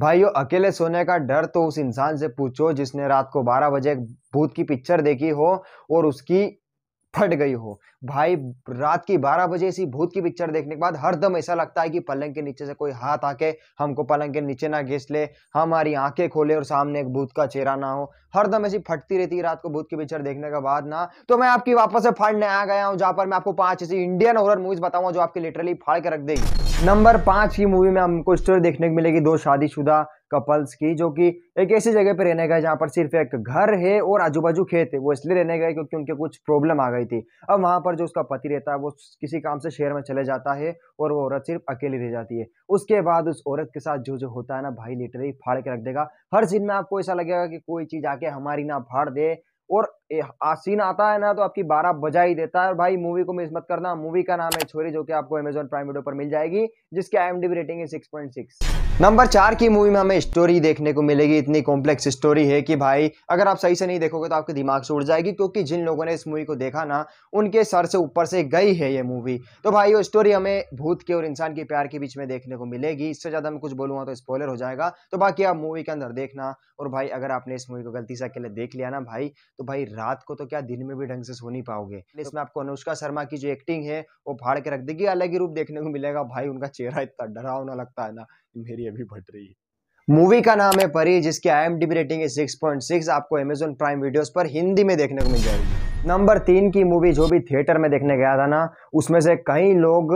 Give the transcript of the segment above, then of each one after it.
भाइयों अकेले सोने का डर तो उस इंसान से पूछो जिसने रात को बारह बजे भूत की पिक्चर देखी हो और उसकी फट गई हो भाई रात की 12 बजे इसी भूत की पिक्चर देखने के बाद हर दम ऐसा लगता है कि पलंग के नीचे से कोई हाथ आके हमको पलंग के नीचे ना घिस ले हमारी आंखें खोले और सामने एक भूत का चेहरा ना हो हर दम ऐसी फटती रहती है रात को भूत की पिक्चर देखने के बाद ना तो मैं आपकी वापस से फाड़ने आ गया हूँ जहाँ पर मैं आपको पांच ऐसी इंडियन हॉरर मूवीज बताऊंगा जो आपकी लिटरली फाड़ के रख देगी नंबर पाँच की मूवी में हमको स्टोरी देखने को मिलेगी दो शादीशुदा कपल्स की जो कि एक ऐसी जगह पर रहने गए जहाँ पर सिर्फ एक घर है और आजू बाजू खेत है वो इसलिए रहने गए क्योंकि उनके कुछ प्रॉब्लम आ गई थी अब वहाँ पर जो उसका पति रहता है वो किसी काम से शहर में चले जाता है और वो औरत सिर्फ अकेली रह जाती है उसके बाद उस औरत के साथ जो जो होता है ना भाई लिटरली फाड़ के रख देगा हर सीन में आपको ऐसा लगेगा कि कोई चीज़ आके हमारी ना फाड़ दे और आसीन आता है ना तो आपकी बारह बजा ही देता है और भाई मूवी को मिस मत करना मूवी का नाम है छोरी जो कि आपको अमेजोन प्राइम वीडियो पर मिल जाएगी जिसकी आई एम रेटिंग है सिक्स नंबर चार की मूवी में हमें स्टोरी देखने को मिलेगी इतनी कॉम्प्लेक्स स्टोरी है कि भाई अगर आप सही से नहीं देखोगे तो आपके दिमाग से उड़ जाएगी क्योंकि जिन लोगों ने इस मूवी को देखा ना उनके सर से ऊपर से गई है ये मूवी तो भाई वो स्टोरी हमें भूत के और इंसान के प्यार के बीच में देखने को मिलेगी इससे ज़्यादा मैं कुछ बोलूंगा तो स्पॉयलर हो जाएगा तो बाकी आप मूवी के अंदर देखना और भाई अगर आपने इस मूवी को गलती से अकेले देख लिया ना भाई तो भाई रात को तो क्या दिन में भी ढंग से सो नहीं पाओगे तो इसमें आपको अनुष्का शर्मा की जो एक्टिंग है वो फाड़ के रख देगी अलग ही रूप देखने को मिलेगा भाई उनका चेहरा इतना डरावना लगता है ना मेरी अभी फट रही है मूवी का नाम है परी जिसकी आई एम रेटिंग है सिक्स पॉइंट सिक्स आपको अमेजोन प्राइम वीडियोस पर हिंदी में देखने को मिल जाएगी नंबर तीन की मूवी जो भी थिएटर में देखने गया था ना उसमें से कई लोग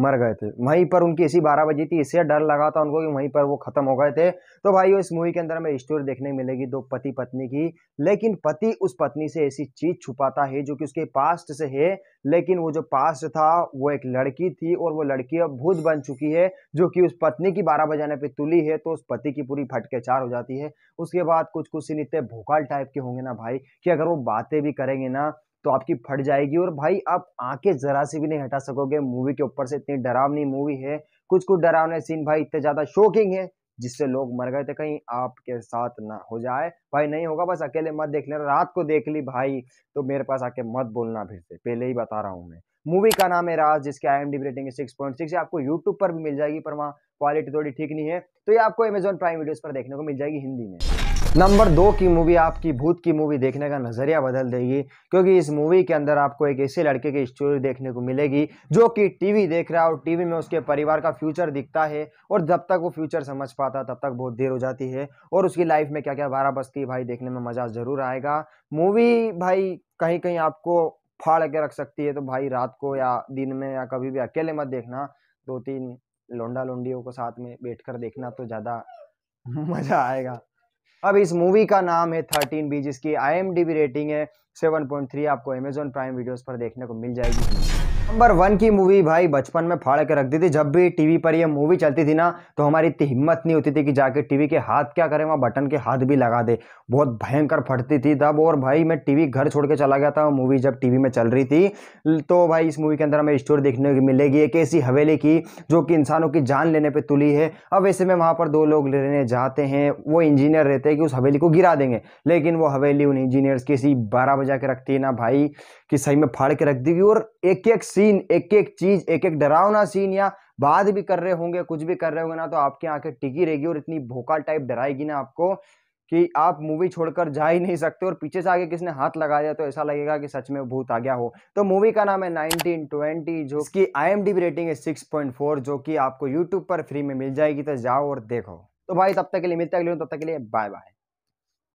मर गए थे वहीं पर उनकी इसी बारह बजी थी इससे डर लगा था उनको कि वहीं पर वो ख़त्म हो गए थे तो भाई इस मूवी के अंदर हमें स्टोरी देखने मिलेगी दो पति पत्नी की लेकिन पति उस पत्नी से ऐसी चीज़ छुपाता है जो कि उसके पास्ट से है लेकिन वो जो पास्ट था वो एक लड़की थी और वो लड़की अब भूत बन चुकी है जो कि उस पत्नी की बारह बजाने पर तुली है तो उस पति की पूरी फटके चार हो जाती है उसके बाद कुछ कुछ सीन इतने भोकाल टाइप के होंगे ना भाई कि अगर वो बातें भी करेंगे ना तो आपकी फट जाएगी और भाई आप आंखें जरा सी भी नहीं हटा सकोगे मूवी के ऊपर से इतनी डरावनी मूवी है कुछ कुछ डरावने सीन भाई इतने ज़्यादा शोकिंग है जिससे लोग मर गए थे कहीं आपके साथ ना हो जाए भाई नहीं होगा बस अकेले मत देख लेना रात को देख ली भाई तो मेरे पास आके मत बोलना फिर से पहले ही बता रहा हूँ मैं मूवी का नाम है राज जिसके I M D rating six point six आपको यूट्यूब पर भी मिल जाएगी पर वहाँ क्वालिटी थोड़ी ठीक नहीं है तो ये आपको अमेजोन प्राइम वीडियोज़ पर देखने को मिल जाएगी हिंदी में नंबर दो की मूवी आपकी भूत की मूवी देखने का नज़रिया बदल देगी क्योंकि इस मूवी के अंदर आपको एक ऐसे लड़के की स्टोरी देखने को मिलेगी जो कि टीवी देख रहा है और टीवी में उसके परिवार का फ्यूचर दिखता है और जब तक वो फ्यूचर समझ पाता तब तक बहुत देर हो जाती है और उसकी लाइफ में क्या क्या बारह बस्ती भाई देखने में मज़ा ज़रूर आएगा मूवी भाई कहीं कहीं आपको फाड़ के रख सकती है तो भाई रात को या दिन में या कभी भी अकेले मत देखना दो तीन लोंडा लोंडियों को साथ में बैठ देखना तो ज़्यादा मज़ा आएगा अब इस मूवी का नाम है थर्टीन बी जिसकी आई रेटिंग है थ्री आपको अमेजोन प्राइम वीडियोस पर देखने को मिल जाएगी नंबर वन की मूवी भाई बचपन में फाड़ के रख दी थी जब भी टीवी पर ये मूवी चलती थी ना तो हमारी इतनी हिम्मत नहीं होती थी कि जाके टीवी के हाथ क्या करें वहाँ बटन के हाथ भी लगा दे बहुत भयंकर फटती थी तब और भाई मैं टीवी घर छोड़ के चला गया था मूवी जब टीवी में चल रही थी तो भाई इस मूवी के अंदर हमें स्टोरी देखने को मिलेगी एक ऐसी हवेली की जो कि इंसानों की जान लेने पर तुली है अब ऐसे में वहाँ पर दो लोग लेने जाते हैं वो इंजीनियर रहते हैं कि उस हवेली को गिरा देंगे लेकिन वो हवेली उन इंजीनियर्स किसी बारह बजा के रखती है ना भाई कि सही में फाड़ के रख देगी और एक एक सी सीन एक एक चीज एक एक डरावना सीन या बात भी कर रहे होंगे कुछ भी कर रहे होंगे ना तो आपकी आंखें टिकी रहेगी और इतनी भोका टाइप डराएगी ना आपको कि आप मूवी छोड़कर जा ही नहीं सकते और पीछे से आगे किसने हाथ लगा दिया तो ऐसा लगेगा कि सच में भूत आ गया हो तो मूवी का नाम है 1920 जो कि आई रेटिंग है 6.4 जो कि आपको यूट्यूब पर फ्री में मिल जाएगी तो जाओ और देखो तो भाई तब तक के लिए मिलते अगले तब तक के लिए बाय बाय